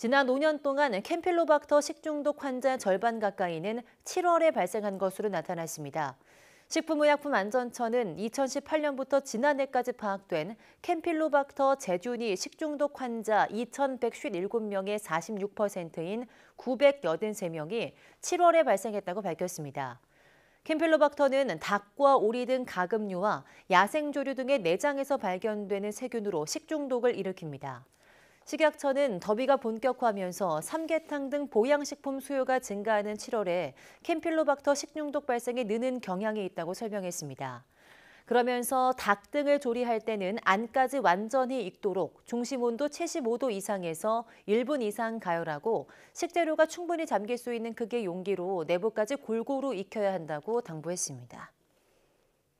지난 5년 동안 캠필로박터 식중독 환자 절반 가까이는 7월에 발생한 것으로 나타났습니다. 식품의약품안전처는 2018년부터 지난해까지 파악된 캠필로박터 제준이 식중독 환자 2,157명의 46%인 983명이 7월에 발생했다고 밝혔습니다. 캠필로박터는 닭과 오리 등 가금류와 야생조류 등의 내장에서 발견되는 세균으로 식중독을 일으킵니다. 식약처는 더비가 본격화하면서 삼계탕 등 보양식품 수요가 증가하는 7월에 캠필로박터 식중독 발생이 느는 경향이 있다고 설명했습니다. 그러면서 닭 등을 조리할 때는 안까지 완전히 익도록 중심 온도 75도 이상에서 1분 이상 가열하고 식재료가 충분히 잠길 수 있는 극의 용기로 내부까지 골고루 익혀야 한다고 당부했습니다.